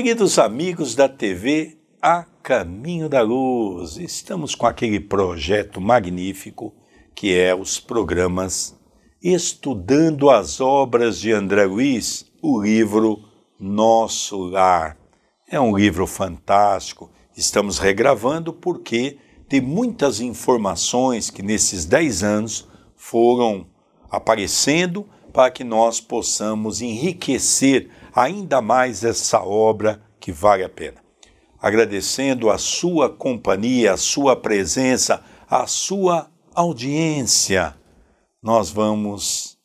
Queridos amigos da TV A Caminho da Luz, estamos com aquele projeto magnífico que é os programas Estudando as Obras de André Luiz, o livro Nosso Lar. É um livro fantástico, estamos regravando porque tem muitas informações que nesses 10 anos foram aparecendo para que nós possamos enriquecer ainda mais essa obra que vale a pena. Agradecendo a sua companhia, a sua presença, a sua audiência, nós vamos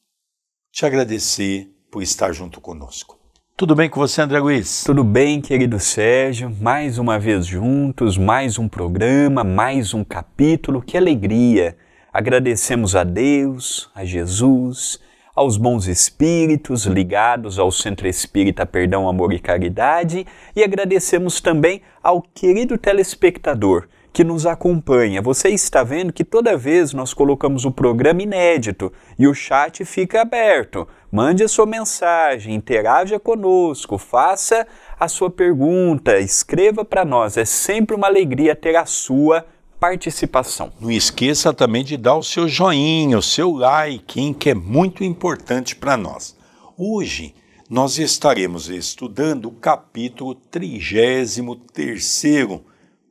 te agradecer por estar junto conosco. Tudo bem com você, André Luiz? Tudo bem, querido Sérgio. Mais uma vez juntos, mais um programa, mais um capítulo. Que alegria! Agradecemos a Deus, a Jesus aos bons espíritos ligados ao Centro Espírita Perdão, Amor e Caridade e agradecemos também ao querido telespectador que nos acompanha. Você está vendo que toda vez nós colocamos o programa inédito e o chat fica aberto. Mande a sua mensagem, interaja conosco, faça a sua pergunta, escreva para nós. É sempre uma alegria ter a sua participação. Não esqueça também de dar o seu joinha, o seu like, hein, que é muito importante para nós. Hoje nós estaremos estudando o capítulo 33,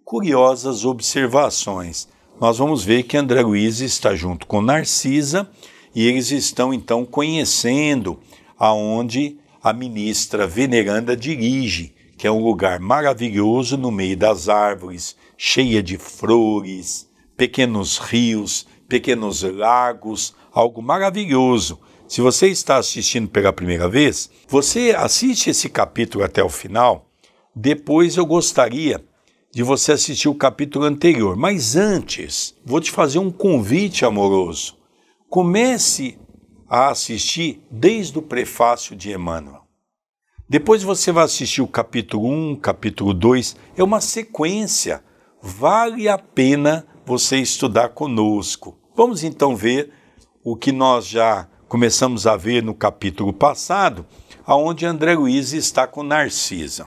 Curiosas Observações. Nós vamos ver que André Luiz está junto com Narcisa e eles estão então conhecendo aonde a ministra veneranda dirige, que é um lugar maravilhoso no meio das árvores, cheia de flores, pequenos rios, pequenos lagos, algo maravilhoso. Se você está assistindo pela primeira vez, você assiste esse capítulo até o final. Depois eu gostaria de você assistir o capítulo anterior. Mas antes, vou te fazer um convite amoroso. Comece a assistir desde o prefácio de Emmanuel. Depois você vai assistir o capítulo 1, capítulo 2, é uma sequência vale a pena você estudar conosco. Vamos então ver o que nós já começamos a ver no capítulo passado, aonde André Luiz está com Narcisa.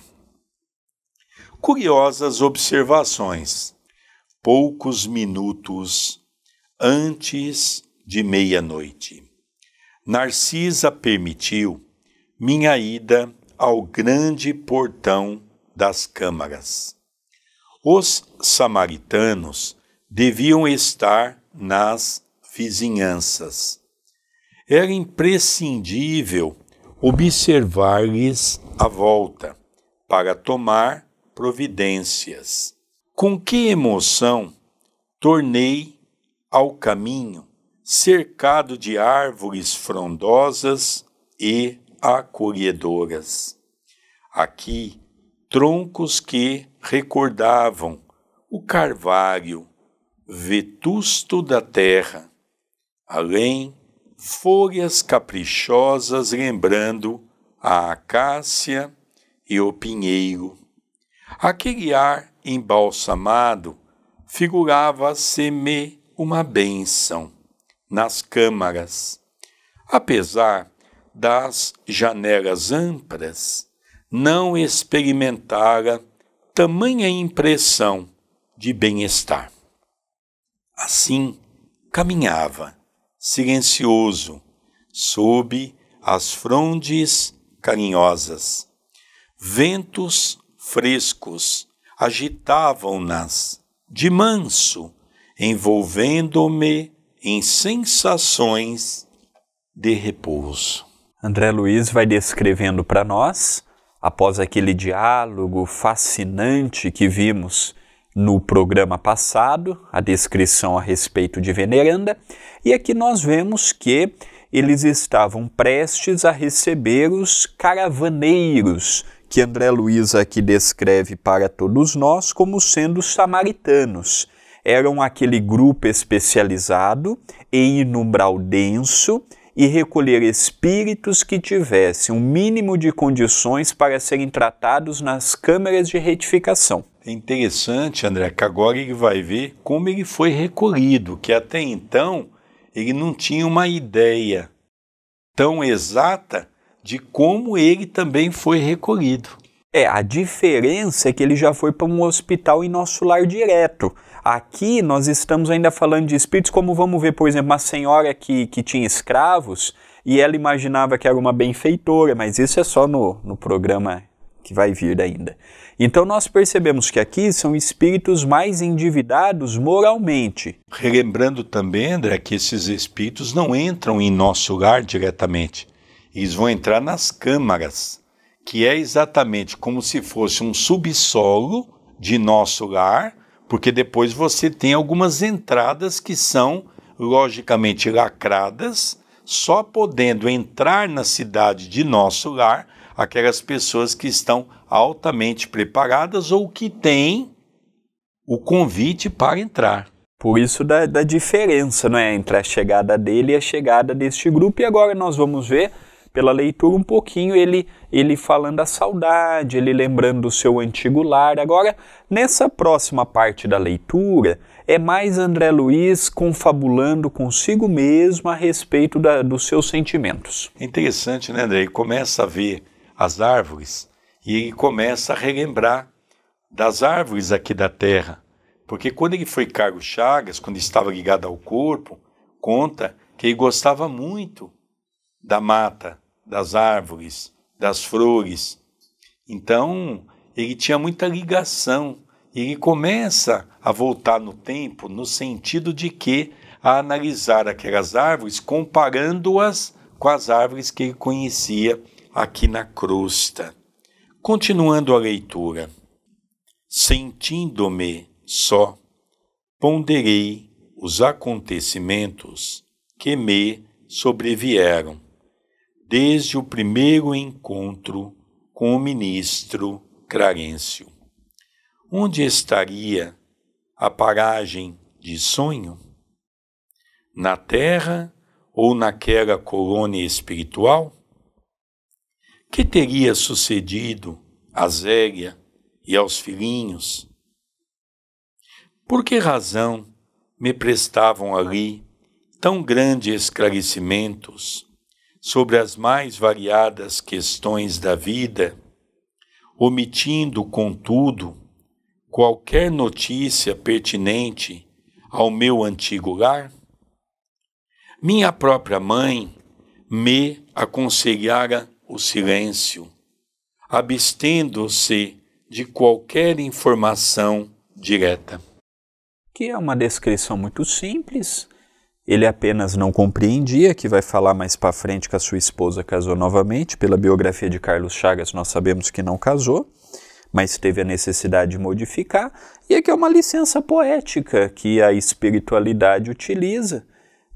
Curiosas observações. Poucos minutos antes de meia-noite. Narcisa permitiu minha ida ao grande portão das câmaras. Os samaritanos deviam estar nas vizinhanças. Era imprescindível observar-lhes a volta para tomar providências. Com que emoção tornei ao caminho, cercado de árvores frondosas e acolhedoras. Aqui, troncos que recordavam o carvalho vetusto da terra, além folhas caprichosas lembrando a acácia e o pinheiro. Aquele ar embalsamado figurava-se-me uma bênção nas câmaras. Apesar das janelas amplas, não experimentara tamanha impressão de bem-estar. Assim caminhava, silencioso, sob as frondes carinhosas. Ventos frescos agitavam-nas de manso, envolvendo-me em sensações de repouso. André Luiz vai descrevendo para nós após aquele diálogo fascinante que vimos no programa passado, a descrição a respeito de Veneranda, e aqui nós vemos que eles estavam prestes a receber os caravaneiros, que André Luiz aqui descreve para todos nós como sendo os samaritanos. Eram aquele grupo especializado em inumbral denso e recolher espíritos que tivessem um mínimo de condições para serem tratados nas câmaras de retificação. É interessante, André, que agora ele vai ver como ele foi recolhido, que até então ele não tinha uma ideia tão exata de como ele também foi recolhido. É, a diferença é que ele já foi para um hospital em nosso lar direto. Aqui nós estamos ainda falando de espíritos, como vamos ver, por exemplo, uma senhora que, que tinha escravos e ela imaginava que era uma benfeitora, mas isso é só no, no programa que vai vir ainda. Então nós percebemos que aqui são espíritos mais endividados moralmente. Relembrando também, André, que esses espíritos não entram em nosso lugar diretamente. Eles vão entrar nas câmaras, que é exatamente como se fosse um subsolo de nosso lar, porque depois você tem algumas entradas que são logicamente lacradas, só podendo entrar na cidade de nosso lar aquelas pessoas que estão altamente preparadas ou que têm o convite para entrar. Por isso da, da diferença, não é, entre a chegada dele e a chegada deste grupo. E agora nós vamos ver pela leitura um pouquinho ele ele falando a saudade, ele lembrando do seu antigo lar. Agora, nessa próxima parte da leitura, é mais André Luiz confabulando consigo mesmo a respeito da, dos seus sentimentos. É interessante, né, André? Ele começa a ver as árvores e ele começa a relembrar das árvores aqui da terra. Porque quando ele foi cargo Chagas, quando estava ligado ao corpo, conta que ele gostava muito da mata, das árvores, das flores. Então, ele tinha muita ligação. Ele começa a voltar no tempo no sentido de que a analisar aquelas árvores, comparando-as com as árvores que ele conhecia aqui na crosta. Continuando a leitura. Sentindo-me só, ponderei os acontecimentos que me sobrevieram desde o primeiro encontro com o ministro Clarencio. Onde estaria a paragem de sonho? Na terra ou naquela colônia espiritual? Que teria sucedido a Zélia e aos filhinhos? Por que razão me prestavam ali tão grandes esclarecimentos sobre as mais variadas questões da vida, omitindo, contudo, qualquer notícia pertinente ao meu antigo lar? Minha própria mãe me aconselhara o silêncio, abstendo-se de qualquer informação direta. Que é uma descrição muito simples ele apenas não compreendia, que vai falar mais para frente que a sua esposa casou novamente. Pela biografia de Carlos Chagas, nós sabemos que não casou, mas teve a necessidade de modificar. E aqui é uma licença poética que a espiritualidade utiliza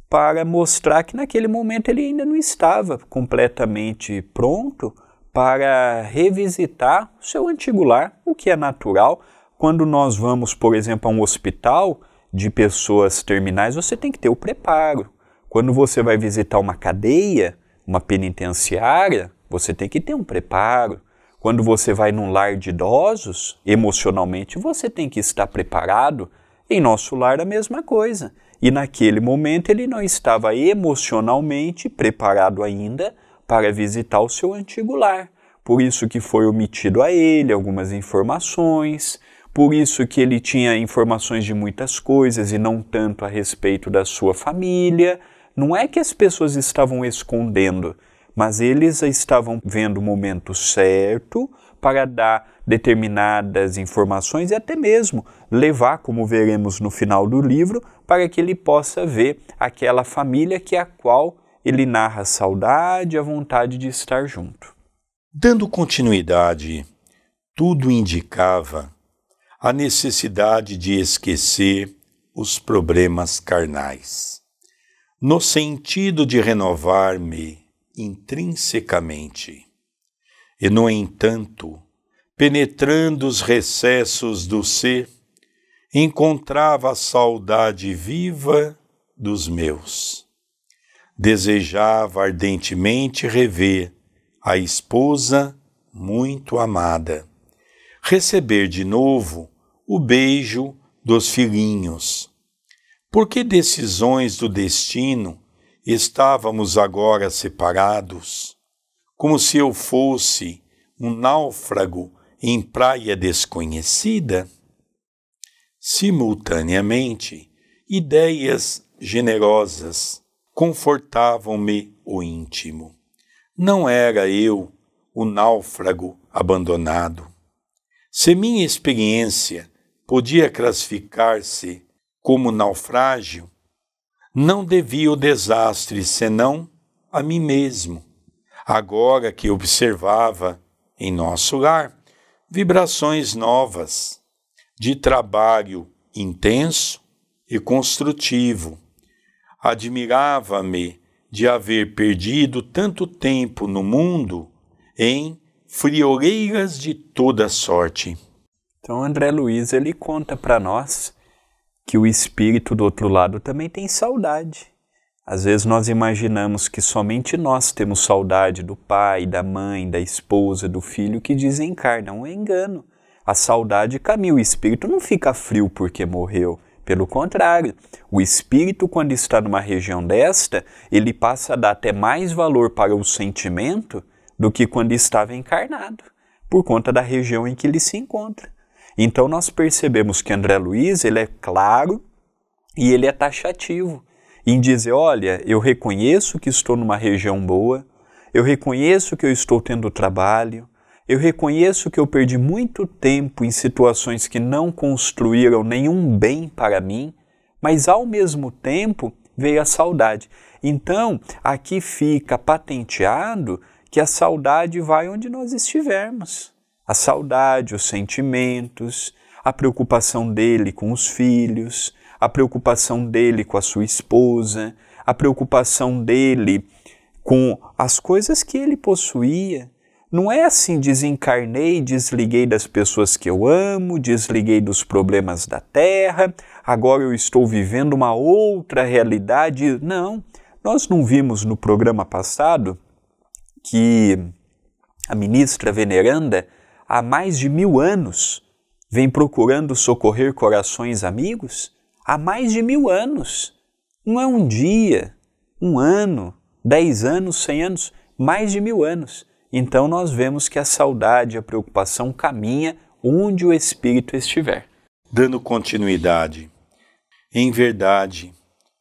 para mostrar que naquele momento ele ainda não estava completamente pronto para revisitar o seu antigo lar, o que é natural. Quando nós vamos, por exemplo, a um hospital, de pessoas terminais, você tem que ter o preparo. Quando você vai visitar uma cadeia, uma penitenciária, você tem que ter um preparo. Quando você vai num lar de idosos, emocionalmente você tem que estar preparado. Em nosso lar, a mesma coisa. E naquele momento ele não estava emocionalmente preparado ainda para visitar o seu antigo lar. Por isso que foi omitido a ele algumas informações, por isso que ele tinha informações de muitas coisas e não tanto a respeito da sua família. Não é que as pessoas estavam escondendo, mas eles estavam vendo o momento certo para dar determinadas informações e até mesmo levar, como veremos no final do livro, para que ele possa ver aquela família que a qual ele narra a saudade, a vontade de estar junto. Dando continuidade, tudo indicava a necessidade de esquecer os problemas carnais, no sentido de renovar-me intrinsecamente. E, no entanto, penetrando os recessos do ser, encontrava a saudade viva dos meus. Desejava ardentemente rever a esposa muito amada, receber de novo o beijo dos filhinhos. Por que decisões do destino estávamos agora separados? Como se eu fosse um náufrago em praia desconhecida? Simultaneamente, ideias generosas confortavam-me o íntimo. Não era eu o náufrago abandonado. Se minha experiência podia classificar-se como naufrágio, não devia o desastre senão a mim mesmo, agora que observava em nosso lar vibrações novas de trabalho intenso e construtivo. Admirava-me de haver perdido tanto tempo no mundo em frioleiras de toda sorte. Então André Luiz ele conta para nós que o espírito do outro lado também tem saudade. Às vezes nós imaginamos que somente nós temos saudade do pai, da mãe, da esposa, do filho que desencarna. Um engano. A saudade caminha, o espírito não fica frio porque morreu. Pelo contrário, o espírito, quando está numa região desta, ele passa a dar até mais valor para o sentimento do que quando estava encarnado, por conta da região em que ele se encontra. Então nós percebemos que André Luiz ele é claro e ele é taxativo em dizer, olha, eu reconheço que estou numa região boa, eu reconheço que eu estou tendo trabalho, eu reconheço que eu perdi muito tempo em situações que não construíram nenhum bem para mim, mas ao mesmo tempo veio a saudade. Então, aqui fica patenteado que a saudade vai onde nós estivermos a saudade, os sentimentos, a preocupação dele com os filhos, a preocupação dele com a sua esposa, a preocupação dele com as coisas que ele possuía. Não é assim, desencarnei, desliguei das pessoas que eu amo, desliguei dos problemas da terra, agora eu estou vivendo uma outra realidade. Não. Nós não vimos no programa passado que a ministra veneranda há mais de mil anos vem procurando socorrer corações amigos? Há mais de mil anos. Não é um dia, um ano, dez anos, cem anos, mais de mil anos. Então nós vemos que a saudade, a preocupação caminha onde o espírito estiver. Dando continuidade. Em verdade,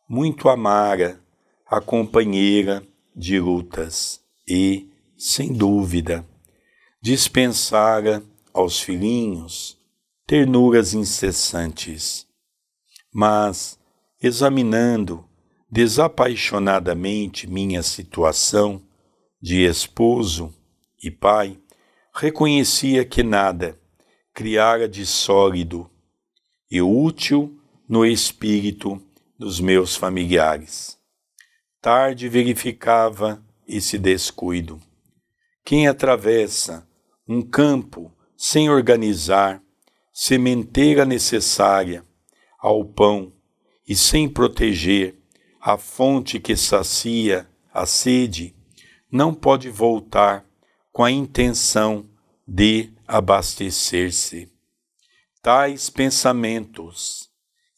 muito amara a companheira de lutas e, sem dúvida, dispensara aos filhinhos ternuras incessantes. Mas, examinando desapaixonadamente minha situação de esposo e pai, reconhecia que nada criara de sólido e útil no espírito dos meus familiares. Tarde verificava esse descuido. Quem atravessa um campo sem organizar, sementeira necessária ao pão e sem proteger a fonte que sacia a sede, não pode voltar com a intenção de abastecer-se. Tais pensamentos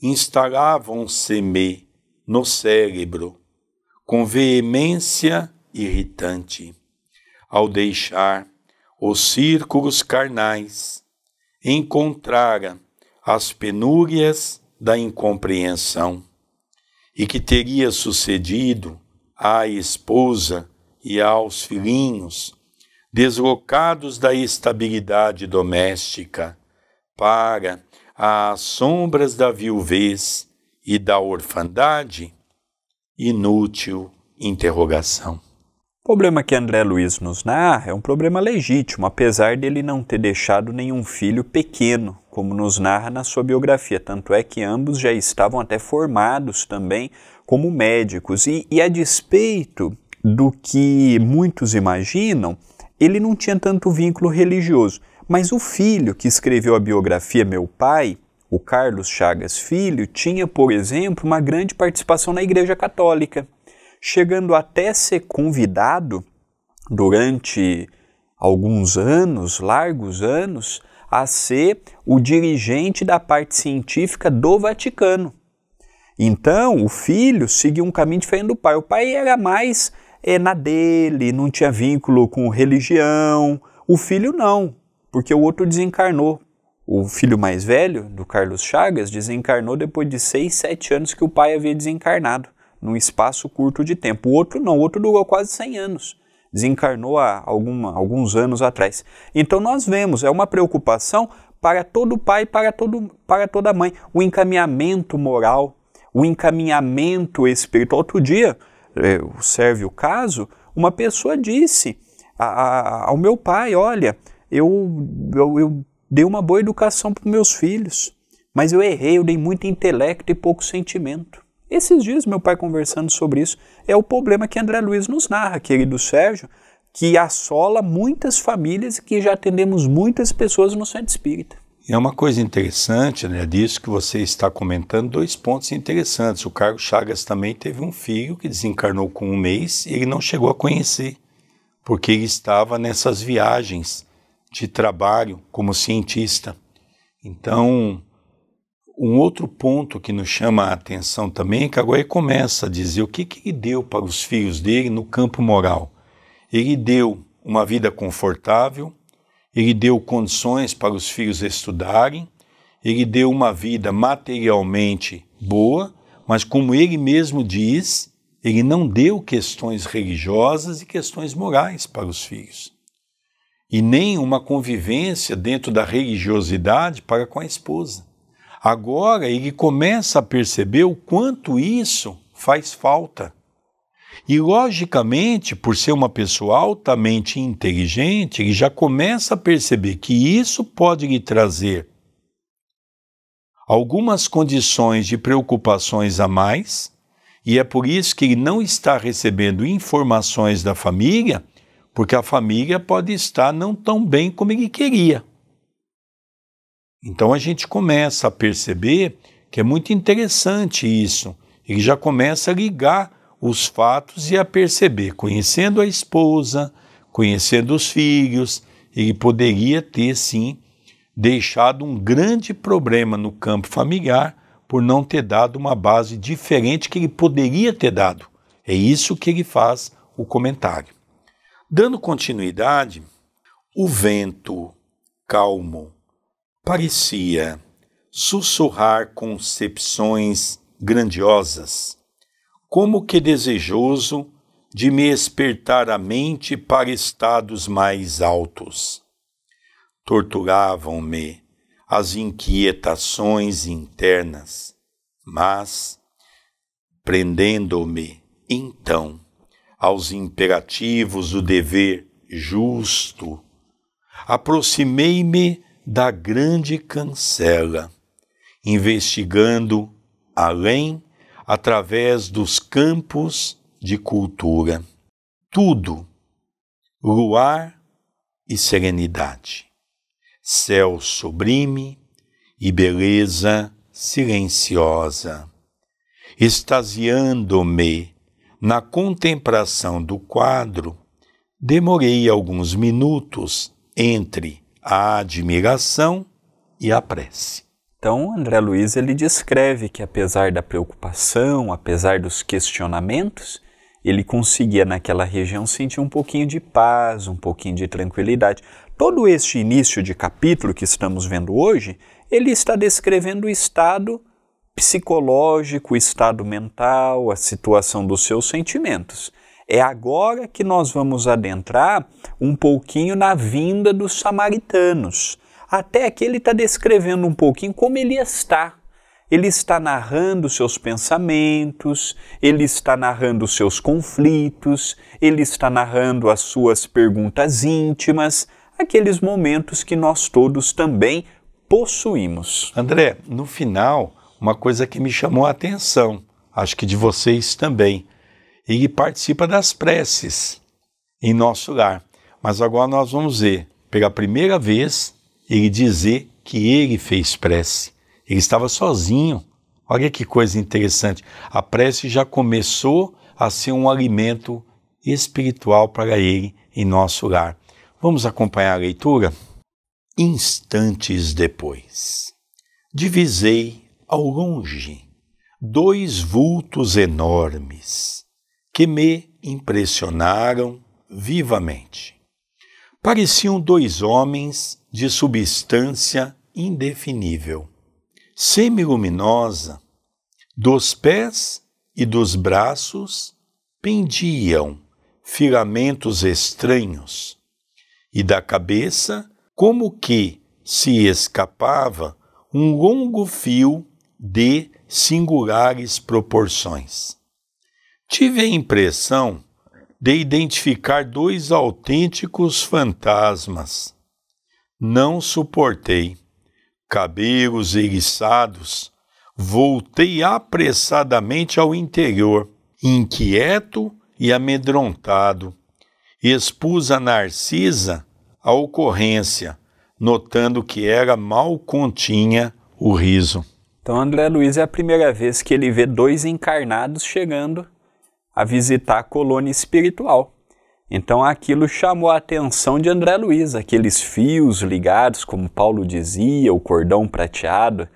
instalavam-se-me no cérebro com veemência irritante, ao deixar os círculos carnais, encontrara as penúrias da incompreensão, e que teria sucedido à esposa e aos filhinhos, deslocados da estabilidade doméstica, para as sombras da viuvez e da orfandade? Inútil interrogação. O problema que André Luiz nos narra é um problema legítimo, apesar dele não ter deixado nenhum filho pequeno, como nos narra na sua biografia. Tanto é que ambos já estavam até formados também como médicos. E, e a despeito do que muitos imaginam, ele não tinha tanto vínculo religioso. Mas o filho que escreveu a biografia Meu Pai, o Carlos Chagas Filho, tinha, por exemplo, uma grande participação na Igreja Católica chegando até ser convidado durante alguns anos, largos anos, a ser o dirigente da parte científica do Vaticano. Então, o filho seguiu um caminho diferente do pai. O pai era mais é, na dele, não tinha vínculo com religião. O filho não, porque o outro desencarnou. O filho mais velho, do Carlos Chagas, desencarnou depois de seis, sete anos que o pai havia desencarnado num espaço curto de tempo. O outro não, o outro durou quase 100 anos. Desencarnou há alguma, alguns anos atrás. Então nós vemos, é uma preocupação para todo pai, para, todo, para toda mãe. O encaminhamento moral, o encaminhamento espiritual. Outro dia, serve é, o caso, uma pessoa disse a, a, ao meu pai: Olha, eu, eu, eu dei uma boa educação para meus filhos, mas eu errei, eu dei muito intelecto e pouco sentimento. Esses dias, meu pai conversando sobre isso, é o problema que André Luiz nos narra, querido Sérgio, que assola muitas famílias e que já atendemos muitas pessoas no centro espírita. É uma coisa interessante, né, disso que você está comentando, dois pontos interessantes. O Carlos Chagas também teve um filho que desencarnou com um mês e ele não chegou a conhecer, porque ele estava nessas viagens de trabalho como cientista. Então, um outro ponto que nos chama a atenção também é que agora ele começa a dizer o que, que ele deu para os filhos dele no campo moral. Ele deu uma vida confortável, ele deu condições para os filhos estudarem, ele deu uma vida materialmente boa, mas como ele mesmo diz, ele não deu questões religiosas e questões morais para os filhos, e nem uma convivência dentro da religiosidade para com a esposa. Agora ele começa a perceber o quanto isso faz falta. E, logicamente, por ser uma pessoa altamente inteligente, ele já começa a perceber que isso pode lhe trazer algumas condições de preocupações a mais, e é por isso que ele não está recebendo informações da família, porque a família pode estar não tão bem como ele queria. Então a gente começa a perceber que é muito interessante isso. Ele já começa a ligar os fatos e a perceber, conhecendo a esposa, conhecendo os filhos, ele poderia ter sim deixado um grande problema no campo familiar por não ter dado uma base diferente que ele poderia ter dado. É isso que ele faz o comentário. Dando continuidade, o vento calmo Parecia sussurrar concepções grandiosas, como que desejoso de me espertar a mente para estados mais altos. Torturavam-me as inquietações internas, mas, prendendo-me, então, aos imperativos do dever justo, aproximei-me da grande cancela, investigando além através dos campos de cultura. Tudo, luar e serenidade, céu sublime e beleza silenciosa, extasiando-me na contemplação do quadro, demorei alguns minutos entre a admiração e a prece. Então, André Luiz ele descreve que apesar da preocupação, apesar dos questionamentos, ele conseguia naquela região sentir um pouquinho de paz, um pouquinho de tranquilidade. Todo este início de capítulo que estamos vendo hoje, ele está descrevendo o estado psicológico, o estado mental, a situação dos seus sentimentos. É agora que nós vamos adentrar um pouquinho na vinda dos samaritanos. Até que ele está descrevendo um pouquinho como ele está. Ele está narrando seus pensamentos, ele está narrando seus conflitos, ele está narrando as suas perguntas íntimas, aqueles momentos que nós todos também possuímos. André, no final, uma coisa que me chamou a atenção, acho que de vocês também e que participa das preces em nosso lugar. Mas agora nós vamos ver, pela primeira vez, ele dizer que ele fez prece. Ele estava sozinho. Olha que coisa interessante. A prece já começou a ser um alimento espiritual para ele em nosso lar. Vamos acompanhar a leitura? Instantes depois, divisei ao longe dois vultos enormes que me impressionaram vivamente. Pareciam dois homens de substância indefinível, semiluminosa, dos pés e dos braços pendiam filamentos estranhos, e da cabeça, como que se escapava um longo fio de singulares proporções tive a impressão de identificar dois autênticos fantasmas. Não suportei. Cabelos eriçados, voltei apressadamente ao interior, inquieto e amedrontado. Expus a Narcisa a ocorrência, notando que era mal continha o riso. Então, André Luiz é a primeira vez que ele vê dois encarnados chegando a visitar a colônia espiritual. Então aquilo chamou a atenção de André Luiz, aqueles fios ligados, como Paulo dizia, o cordão prateado.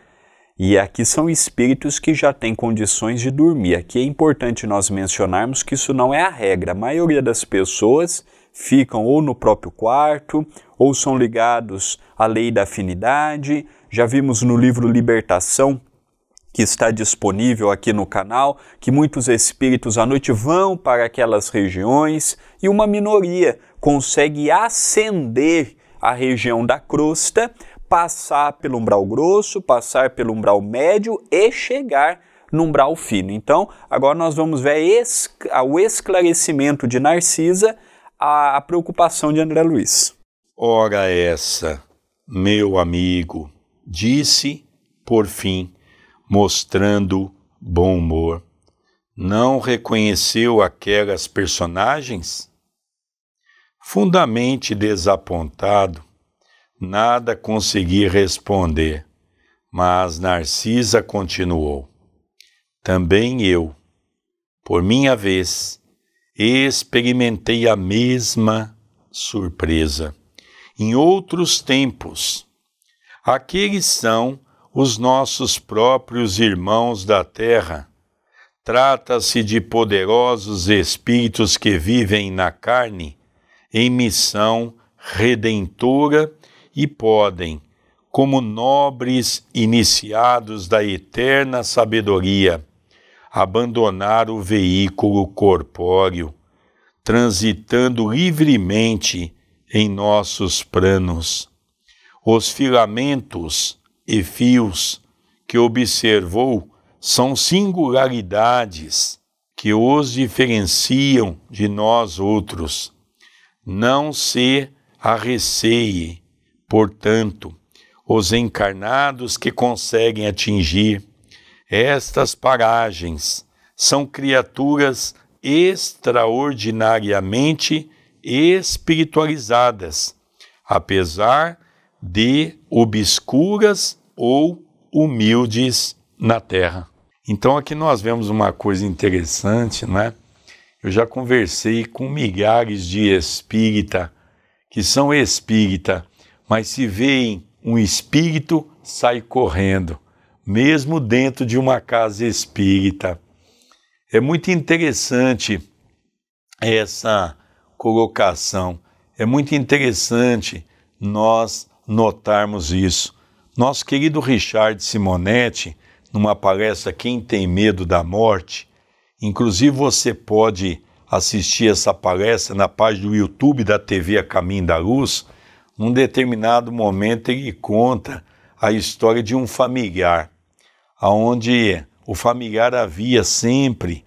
E aqui são espíritos que já têm condições de dormir. Aqui é importante nós mencionarmos que isso não é a regra. A maioria das pessoas ficam ou no próprio quarto, ou são ligados à lei da afinidade. Já vimos no livro Libertação que está disponível aqui no canal, que muitos espíritos à noite vão para aquelas regiões e uma minoria consegue ascender a região da crosta, passar pelo umbral grosso, passar pelo umbral médio e chegar no umbral fino. Então, agora nós vamos ver o esclarecimento de Narcisa a preocupação de André Luiz. Ora essa, meu amigo, disse por fim mostrando bom humor. Não reconheceu aquelas personagens? Fundamente desapontado, nada consegui responder, mas Narcisa continuou. Também eu, por minha vez, experimentei a mesma surpresa. Em outros tempos, aqueles são os nossos próprios irmãos da terra. Trata-se de poderosos espíritos que vivem na carne, em missão redentora e podem, como nobres iniciados da eterna sabedoria, abandonar o veículo corpóreo, transitando livremente em nossos planos. Os filamentos e fios que observou são singularidades que os diferenciam de nós outros. Não se arreceie, portanto, os encarnados que conseguem atingir estas paragens são criaturas extraordinariamente espiritualizadas, apesar de obscuras ou humildes na terra. Então aqui nós vemos uma coisa interessante, né? Eu já conversei com milhares de espírita que são espírita, mas se veem um espírito, sai correndo, mesmo dentro de uma casa espírita. É muito interessante essa colocação. É muito interessante nós notarmos isso. Nosso querido Richard Simonetti, numa palestra Quem Tem Medo da Morte, inclusive você pode assistir essa palestra na página do YouTube da TV A Caminho da Luz, num determinado momento ele conta a história de um familiar, aonde o familiar havia sempre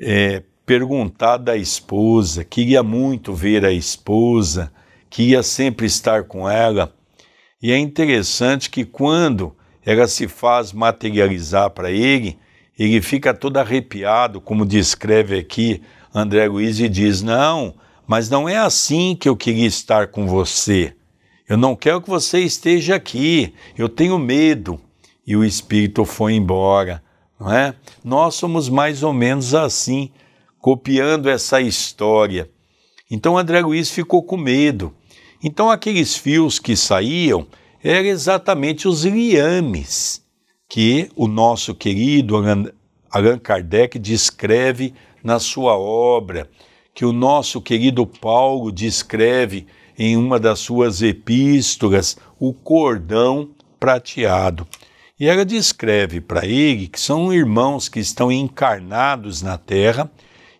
é, perguntado à esposa, queria muito ver a esposa, que ia sempre estar com ela. E é interessante que quando ela se faz materializar para ele, ele fica todo arrepiado, como descreve aqui André Luiz, e diz: Não, mas não é assim que eu queria estar com você. Eu não quero que você esteja aqui, eu tenho medo. E o espírito foi embora, não é? Nós somos mais ou menos assim, copiando essa história. Então André Luiz ficou com medo então, aqueles fios que saíam eram exatamente os liames que o nosso querido Allan Kardec descreve na sua obra, que o nosso querido Paulo descreve em uma das suas epístolas, o cordão prateado. E ela descreve para ele que são irmãos que estão encarnados na terra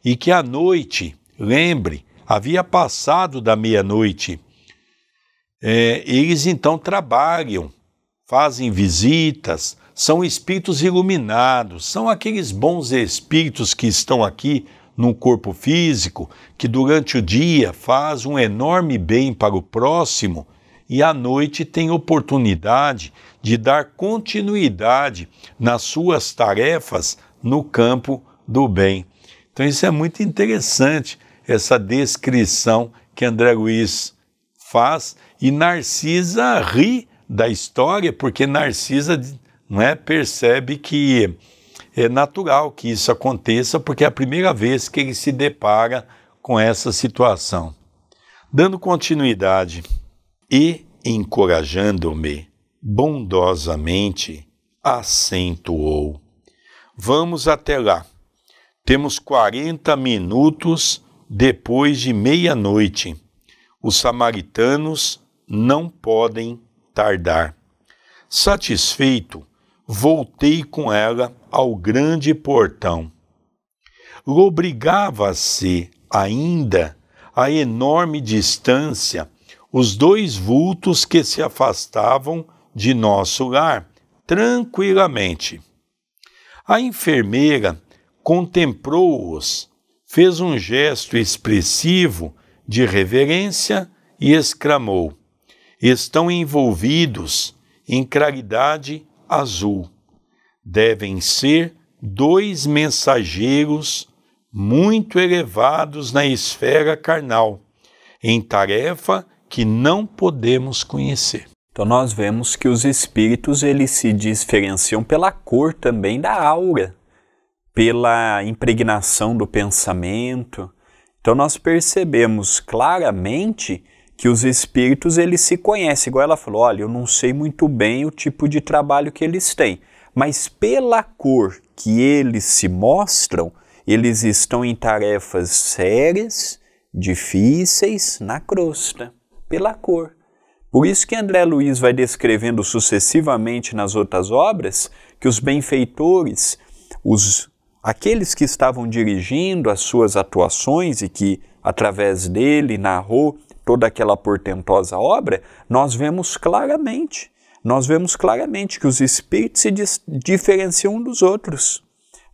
e que à noite, lembre, havia passado da meia-noite é, eles então trabalham, fazem visitas, são espíritos iluminados, são aqueles bons espíritos que estão aqui no corpo físico, que durante o dia faz um enorme bem para o próximo e à noite tem oportunidade de dar continuidade nas suas tarefas no campo do bem. Então, isso é muito interessante, essa descrição que André Luiz faz e Narcisa ri da história, porque Narcisa não é, percebe que é natural que isso aconteça, porque é a primeira vez que ele se depara com essa situação. Dando continuidade e encorajando-me bondosamente, acentuou: Vamos até lá. Temos 40 minutos depois de meia-noite. Os samaritanos não podem tardar. Satisfeito, voltei com ela ao grande portão. Lobrigava-se ainda a enorme distância os dois vultos que se afastavam de nosso lar tranquilamente. A enfermeira contemplou-os, fez um gesto expressivo de reverência e exclamou: estão envolvidos em claridade azul. Devem ser dois mensageiros muito elevados na esfera carnal, em tarefa que não podemos conhecer. Então nós vemos que os espíritos eles se diferenciam pela cor também da aura, pela impregnação do pensamento. Então nós percebemos claramente que os espíritos eles se conhecem, igual ela falou, olha, eu não sei muito bem o tipo de trabalho que eles têm, mas pela cor que eles se mostram, eles estão em tarefas sérias, difíceis na crosta, pela cor. Por isso que André Luiz vai descrevendo sucessivamente nas outras obras que os benfeitores, os aqueles que estavam dirigindo as suas atuações e que através dele narrou toda aquela portentosa obra, nós vemos claramente, nós vemos claramente que os espíritos se diferenciam uns dos outros.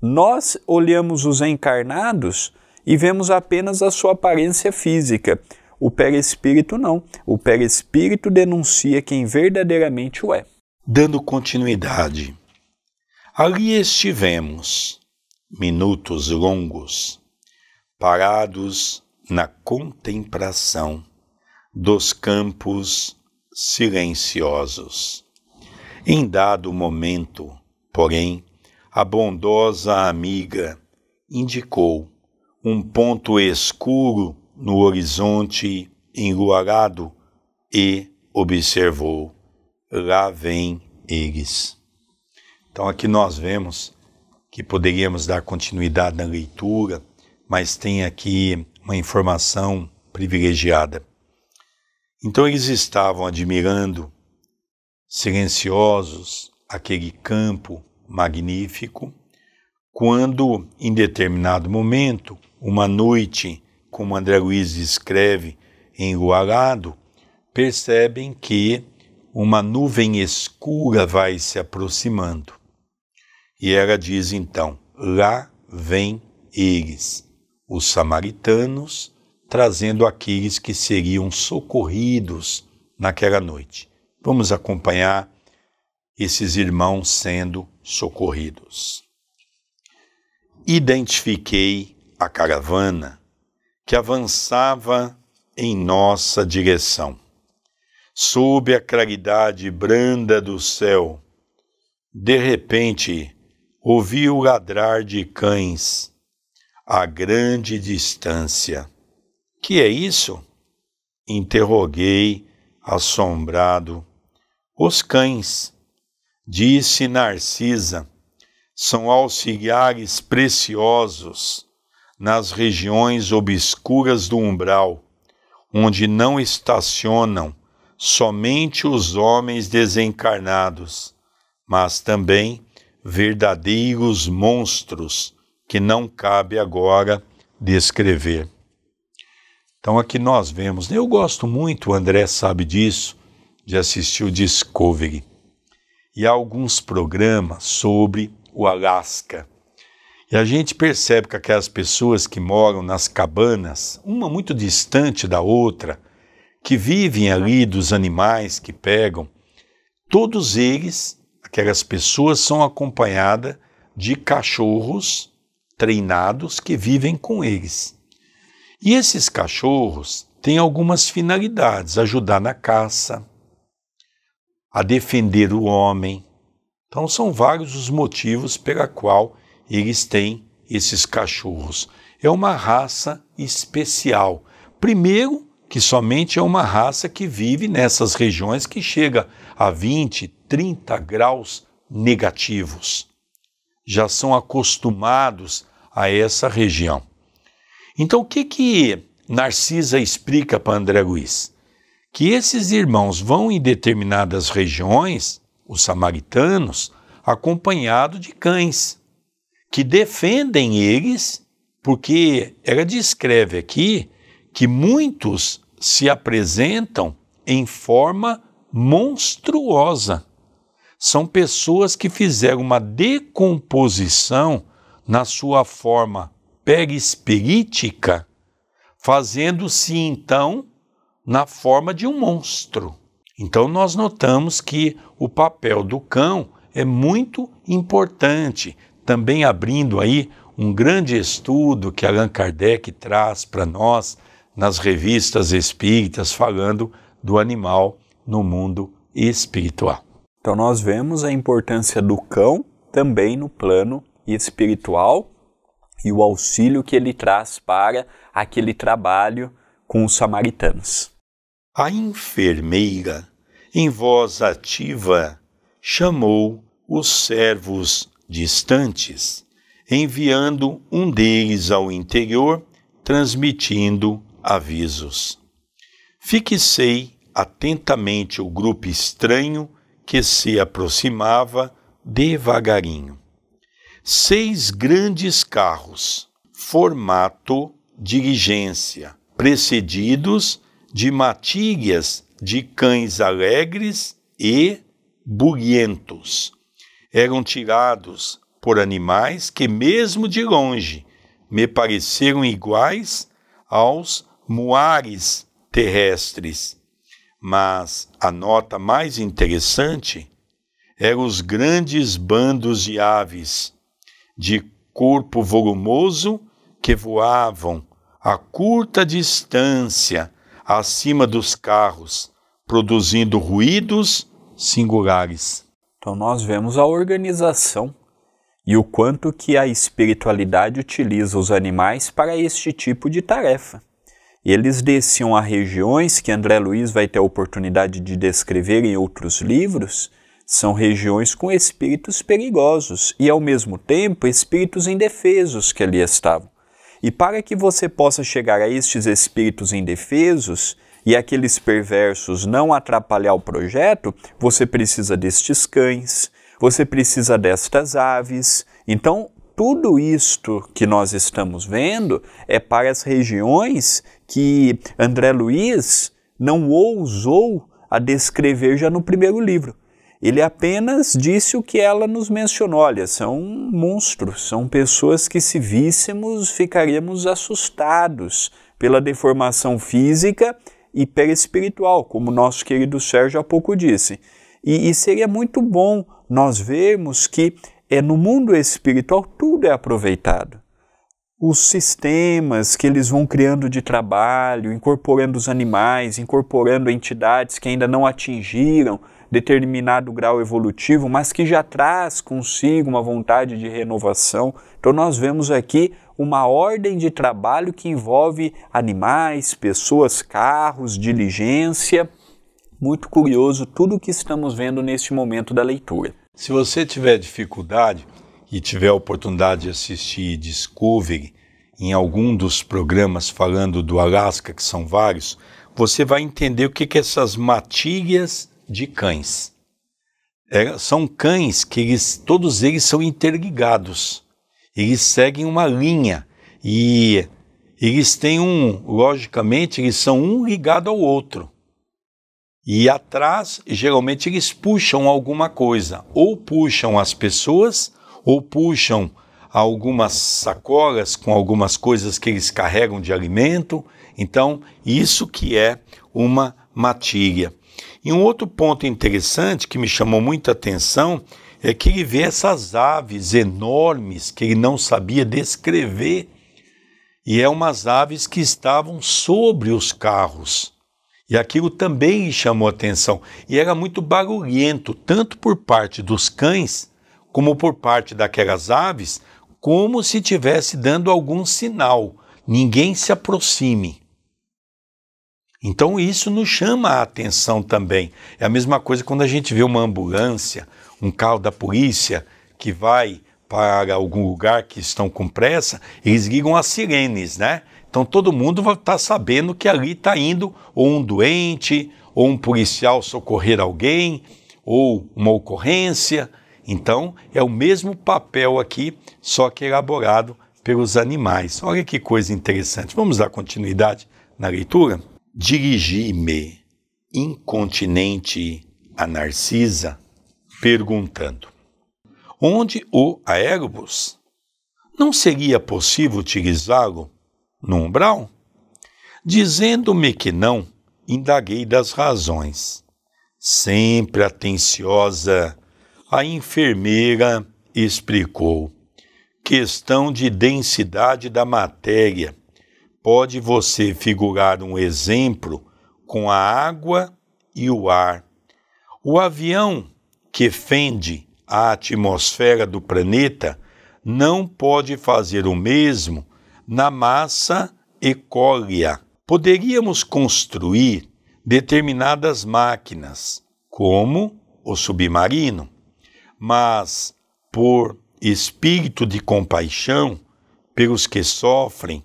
Nós olhamos os encarnados e vemos apenas a sua aparência física. O perispírito não. O perispírito denuncia quem verdadeiramente o é. Dando continuidade. Ali estivemos, minutos longos, parados na contemplação dos campos silenciosos. Em dado momento, porém, a bondosa amiga indicou um ponto escuro no horizonte enluarado e observou: lá vem eles. Então aqui nós vemos que poderíamos dar continuidade na leitura, mas tem aqui uma informação privilegiada. Então eles estavam admirando, silenciosos, aquele campo magnífico, quando, em determinado momento, uma noite, como André Luiz descreve em Luarado, percebem que uma nuvem escura vai se aproximando. E ela diz então: Lá vem eles, os samaritanos trazendo aqueles que seriam socorridos naquela noite. Vamos acompanhar esses irmãos sendo socorridos. Identifiquei a caravana que avançava em nossa direção. Sob a claridade branda do céu, de repente ouvi o ladrar de cães a grande distância. Que é isso? Interroguei, assombrado. Os cães, disse Narcisa, são auxiliares preciosos nas regiões obscuras do umbral, onde não estacionam somente os homens desencarnados, mas também verdadeiros monstros que não cabe agora descrever. Então aqui nós vemos, eu gosto muito, o André sabe disso, de assistir o Discovery. E há alguns programas sobre o Alasca. E a gente percebe que aquelas pessoas que moram nas cabanas, uma muito distante da outra, que vivem ali dos animais que pegam, todos eles, aquelas pessoas, são acompanhadas de cachorros treinados que vivem com eles. E esses cachorros têm algumas finalidades: ajudar na caça, a defender o homem. Então são vários os motivos pela qual eles têm esses cachorros. É uma raça especial. Primeiro, que somente é uma raça que vive nessas regiões que chega a 20, 30 graus negativos. Já são acostumados a essa região. Então, o que que Narcisa explica para André Luiz? Que esses irmãos vão em determinadas regiões, os samaritanos, acompanhados de cães, que defendem eles, porque ela descreve aqui que muitos se apresentam em forma monstruosa. São pessoas que fizeram uma decomposição na sua forma espírita fazendo-se então na forma de um monstro. Então, nós notamos que o papel do cão é muito importante, também abrindo aí um grande estudo que Allan Kardec traz para nós nas revistas espíritas, falando do animal no mundo espiritual. Então, nós vemos a importância do cão também no plano espiritual e o auxílio que ele traz para aquele trabalho com os samaritanos. A enfermeira, em voz ativa, chamou os servos distantes, enviando um deles ao interior, transmitindo avisos. Fixei atentamente o grupo estranho que se aproximava devagarinho seis grandes carros, formato dirigência precedidos de matilhas de cães alegres e buguentos. Eram tirados por animais que, mesmo de longe, me pareceram iguais aos muares terrestres. Mas a nota mais interessante eram os grandes bandos de aves, de corpo volumoso que voavam a curta distância acima dos carros, produzindo ruídos singulares. Então nós vemos a organização e o quanto que a espiritualidade utiliza os animais para este tipo de tarefa. Eles desciam a regiões que André Luiz vai ter a oportunidade de descrever em outros livros, são regiões com espíritos perigosos e, ao mesmo tempo, espíritos indefesos que ali estavam. E para que você possa chegar a estes espíritos indefesos e aqueles perversos não atrapalhar o projeto, você precisa destes cães, você precisa destas aves. Então, tudo isto que nós estamos vendo é para as regiões que André Luiz não ousou a descrever já no primeiro livro. Ele apenas disse o que ela nos mencionou: olha, são monstros, são pessoas que, se víssemos, ficaríamos assustados pela deformação física e perespiritual, como nosso querido Sérgio há pouco disse. E, e seria muito bom nós vermos que é no mundo espiritual tudo é aproveitado os sistemas que eles vão criando de trabalho, incorporando os animais, incorporando entidades que ainda não atingiram determinado grau evolutivo, mas que já traz consigo uma vontade de renovação. Então, nós vemos aqui uma ordem de trabalho que envolve animais, pessoas, carros, diligência. Muito curioso tudo o que estamos vendo neste momento da leitura. Se você tiver dificuldade e tiver a oportunidade de assistir Discovery em algum dos programas falando do Alasca, que são vários, você vai entender o que, que essas matilhas de cães. É, são cães que eles, todos eles são interligados. Eles seguem uma linha e eles têm um, logicamente, eles são um ligado ao outro. E atrás, geralmente, eles puxam alguma coisa. Ou puxam as pessoas, ou puxam algumas sacolas com algumas coisas que eles carregam de alimento. Então, isso que é uma matilha. E um outro ponto interessante que me chamou muita atenção é que ele vê essas aves enormes que ele não sabia descrever. E é umas aves que estavam sobre os carros. E aquilo também chamou atenção. E era muito barulhento, tanto por parte dos cães, como por parte daquelas aves, como se estivesse dando algum sinal. Ninguém se aproxime. Então isso nos chama a atenção também. É a mesma coisa quando a gente vê uma ambulância, um carro da polícia que vai para algum lugar que estão com pressa, eles ligam as sirenes, né? Então todo mundo vai estar tá sabendo que ali está indo ou um doente, ou um policial socorrer alguém, ou uma ocorrência. Então é o mesmo papel aqui, só que elaborado pelos animais. Olha que coisa interessante. Vamos dar continuidade na leitura? dirigi-me incontinente a Narcisa, perguntando: Onde o aerobus? Não seria possível utilizá-lo no umbral? Dizendo-me que não, indaguei das razões. Sempre atenciosa, a enfermeira explicou: questão de densidade da matéria pode você figurar um exemplo com a água e o ar. O avião que fende a atmosfera do planeta não pode fazer o mesmo na massa e cólia. Poderíamos construir determinadas máquinas, como o submarino, mas por espírito de compaixão pelos que sofrem,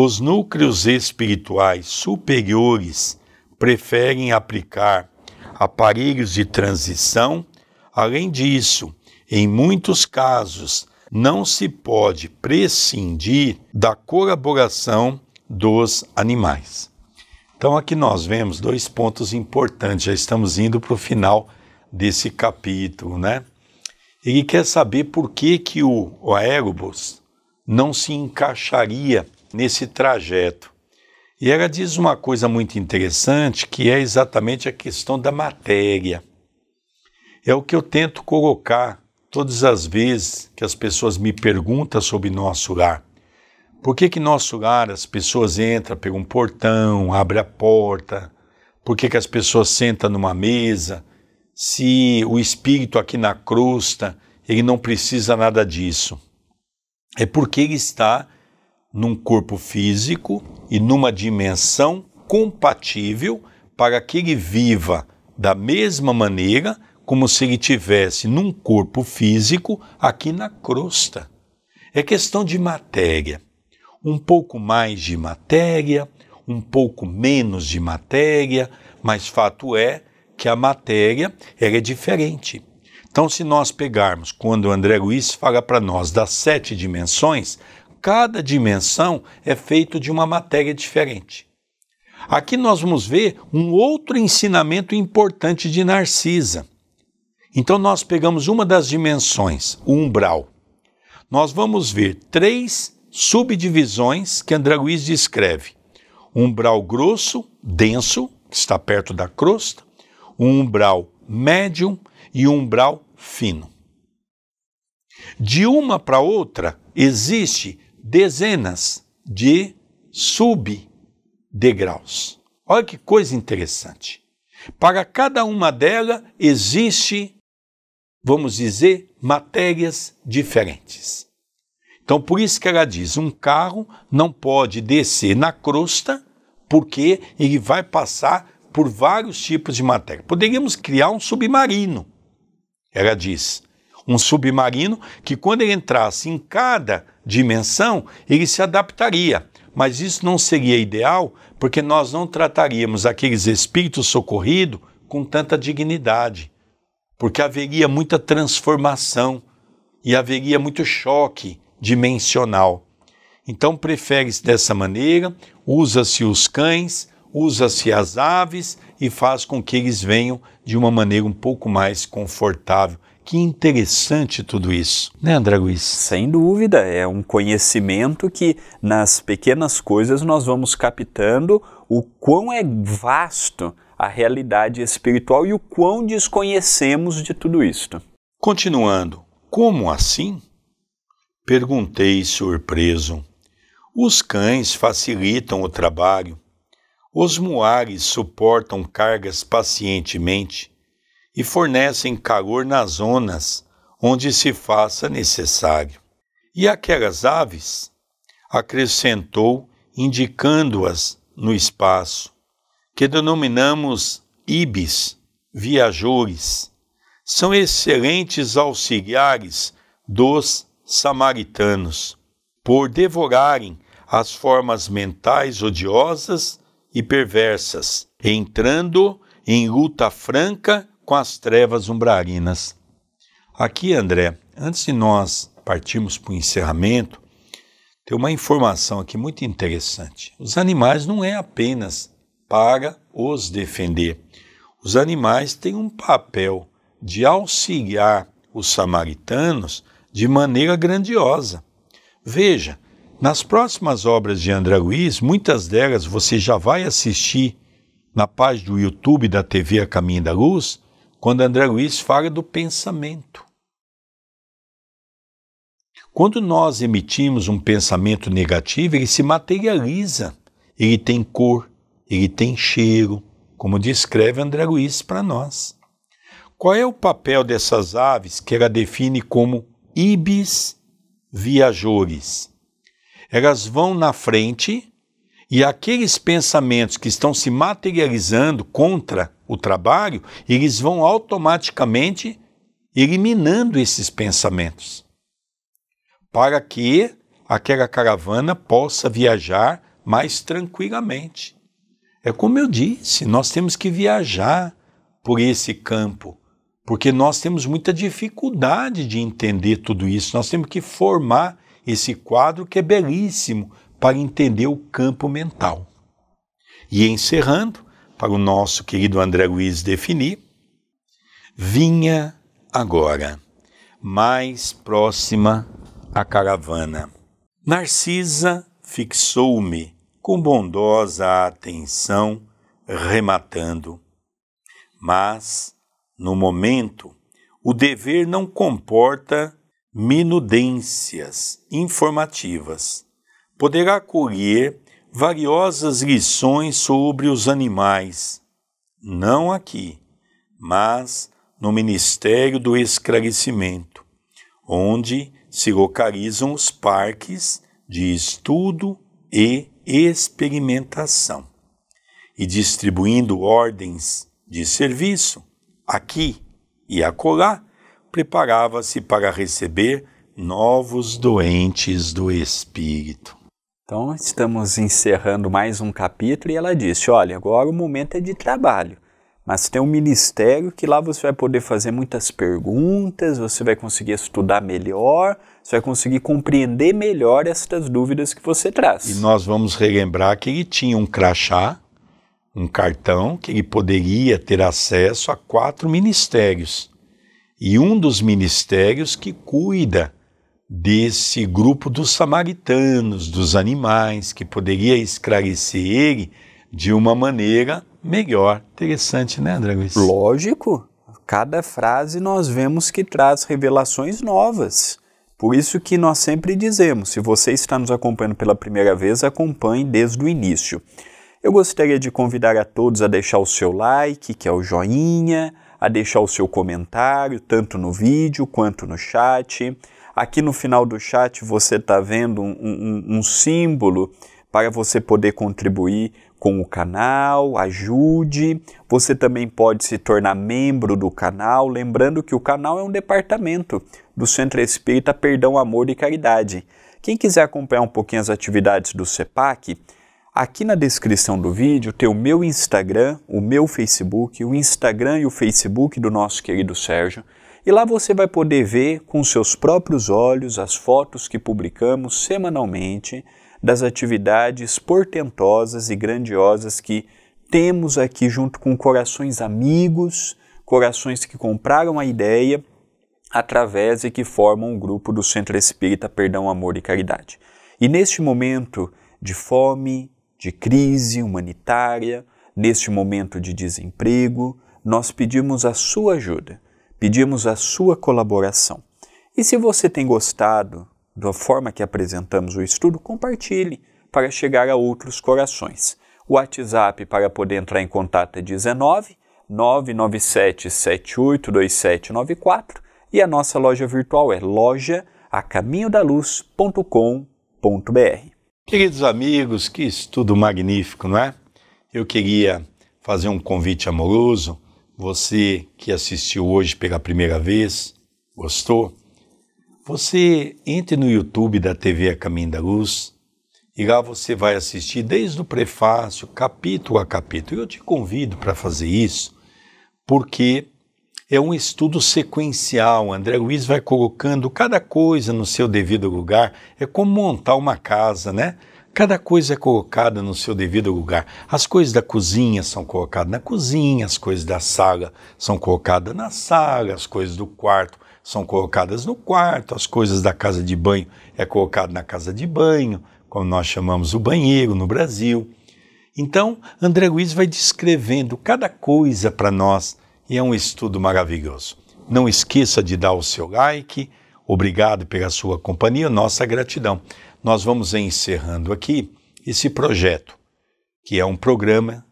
os núcleos espirituais superiores preferem aplicar aparelhos de transição. Além disso, em muitos casos, não se pode prescindir da colaboração dos animais. Então, aqui nós vemos dois pontos importantes, já estamos indo para o final desse capítulo, né? Ele quer saber por que, que o, o Aérobus não se encaixaria nesse trajeto. E ela diz uma coisa muito interessante, que é exatamente a questão da matéria. É o que eu tento colocar todas as vezes que as pessoas me perguntam sobre nosso lar. Por que que nosso lar as pessoas entram pegam um portão, abre a porta? Por que que as pessoas sentam numa mesa? Se o espírito aqui na crosta, ele não precisa nada disso. É porque ele está num corpo físico e numa dimensão compatível para que ele viva da mesma maneira como se ele tivesse num corpo físico aqui na crosta. É questão de matéria. Um pouco mais de matéria, um pouco menos de matéria, mas fato é que a matéria é diferente. Então, se nós pegarmos, quando o André Luiz fala para nós das sete dimensões, cada dimensão é feito de uma matéria diferente. Aqui nós vamos ver um outro ensinamento importante de Narcisa. Então nós pegamos uma das dimensões, o umbral. Nós vamos ver três subdivisões que André Luiz descreve: umbral grosso, denso, que está perto da crosta, um umbral médium e um umbral fino. De uma para outra existe dezenas de subdegraus. Olha que coisa interessante. Para cada uma delas existe, vamos dizer, matérias diferentes. Então, por isso que ela diz: um carro não pode descer na crosta, porque ele vai passar por vários tipos de matéria. Poderíamos criar um submarino, ela diz. Um submarino que, quando ele entrasse em cada dimensão, ele se adaptaria. Mas isso não seria ideal, porque nós não trataríamos aqueles espíritos socorridos com tanta dignidade, porque haveria muita transformação e haveria muito choque dimensional. Então prefere-se dessa maneira, usa-se os cães, usa-se as aves e faz com que eles venham de uma maneira um pouco mais confortável que interessante tudo isso, né, André Luiz? Sem dúvida, é um conhecimento que nas pequenas coisas nós vamos captando o quão é vasto a realidade espiritual e o quão desconhecemos de tudo isto. Continuando, como assim? Perguntei surpreso. Os cães facilitam o trabalho. Os muares suportam cargas pacientemente e fornecem calor nas zonas onde se faça necessário. E aquelas aves? Acrescentou, indicando-as no espaço, que denominamos ibis, viajores. São excelentes auxiliares dos samaritanos, por devorarem as formas mentais odiosas e perversas, entrando em luta franca com as trevas umbrarinas. Aqui, André, antes de nós partirmos para o encerramento, tem uma informação aqui muito interessante. Os animais não é apenas para os defender. Os animais têm um papel de auxiliar os samaritanos de maneira grandiosa. Veja, nas próximas obras de André Luiz, muitas delas você já vai assistir na página do YouTube da TV A Caminho da Luz, quando André Luiz fala do pensamento. Quando nós emitimos um pensamento negativo, ele se materializa, ele tem cor, ele tem cheiro, como descreve André Luiz para nós. Qual é o papel dessas aves que ela define como ibis viajores? Elas vão na frente e aqueles pensamentos que estão se materializando contra o trabalho, eles vão automaticamente eliminando esses pensamentos, para que aquela caravana possa viajar mais tranquilamente. É como eu disse, nós temos que viajar por esse campo, porque nós temos muita dificuldade de entender tudo isso. Nós temos que formar esse quadro que é belíssimo para entender o campo mental. E encerrando, para o nosso querido André Luiz definir, vinha agora, mais próxima à caravana. Narcisa fixou-me com bondosa atenção, rematando. Mas, no momento, o dever não comporta minudências informativas poderá colher valiosas lições sobre os animais, não aqui, mas no Ministério do Esclarecimento, onde se localizam os parques de estudo e experimentação, e distribuindo ordens de serviço aqui e acolá, preparava-se para receber novos doentes do espírito. Então, estamos encerrando mais um capítulo e ela disse: Olha, agora o momento é de trabalho, mas tem um ministério que lá você vai poder fazer muitas perguntas, você vai conseguir estudar melhor, você vai conseguir compreender melhor estas dúvidas que você traz. E nós vamos relembrar que ele tinha um crachá, um cartão, que ele poderia ter acesso a quatro ministérios. E um dos ministérios que cuida desse grupo dos samaritanos, dos animais, que poderia esclarecer ele de uma maneira melhor. Interessante, né, Dragois? Lógico. Cada frase nós vemos que traz revelações novas. Por isso que nós sempre dizemos, se você está nos acompanhando pela primeira vez, acompanhe desde o início. Eu gostaria de convidar a todos a deixar o seu like, que é o joinha, a deixar o seu comentário, tanto no vídeo quanto no chat Aqui no final do chat você está vendo um, um, um símbolo para você poder contribuir com o canal, ajude. Você também pode se tornar membro do canal, lembrando que o canal é um departamento do Centro Espírita Perdão, Amor e Caridade. Quem quiser acompanhar um pouquinho as atividades do CEPAC, aqui na descrição do vídeo tem o meu Instagram, o meu Facebook, o Instagram e o Facebook do nosso querido Sérgio e lá você vai poder ver com seus próprios olhos as fotos que publicamos semanalmente das atividades portentosas e grandiosas que temos aqui junto com corações amigos, corações que compraram a ideia através e que formam o um grupo do Centro Espírita Perdão, Amor e Caridade. E neste momento de fome, de crise humanitária, neste momento de desemprego, nós pedimos a sua ajuda Pedimos a sua colaboração. E se você tem gostado da forma que apresentamos o estudo, compartilhe para chegar a outros corações. O WhatsApp para poder entrar em contato é 19 997 e a nossa loja virtual é loja Queridos amigos, que estudo magnífico, não é? Eu queria fazer um convite amoroso você que assistiu hoje pela primeira vez, gostou? Você entre no YouTube da TV A Caminho da Luz e lá você vai assistir desde o prefácio, capítulo a capítulo. Eu te convido para fazer isso, porque é um estudo sequencial. André Luiz vai colocando cada coisa no seu devido lugar. É como montar uma casa, né? Cada coisa é colocada no seu devido lugar. As coisas da cozinha são colocadas na cozinha, as coisas da sala são colocadas na sala, as coisas do quarto são colocadas no quarto, as coisas da casa de banho é colocado na casa de banho, como nós chamamos o banheiro no Brasil. Então, André Luiz vai descrevendo cada coisa para nós e é um estudo maravilhoso. Não esqueça de dar o seu like. Obrigado pela sua companhia, nossa gratidão nós vamos encerrando aqui esse projeto, que é um programa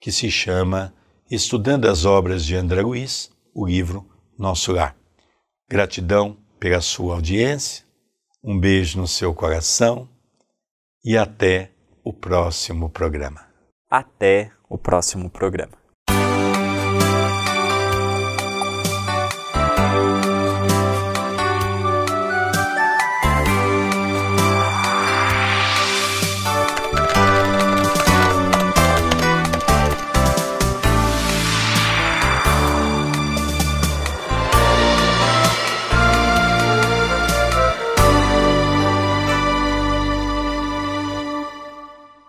que se chama Estudando as Obras de André Luiz, o livro Nosso Lar. Gratidão pela sua audiência, um beijo no seu coração e até o próximo programa. Até o próximo programa.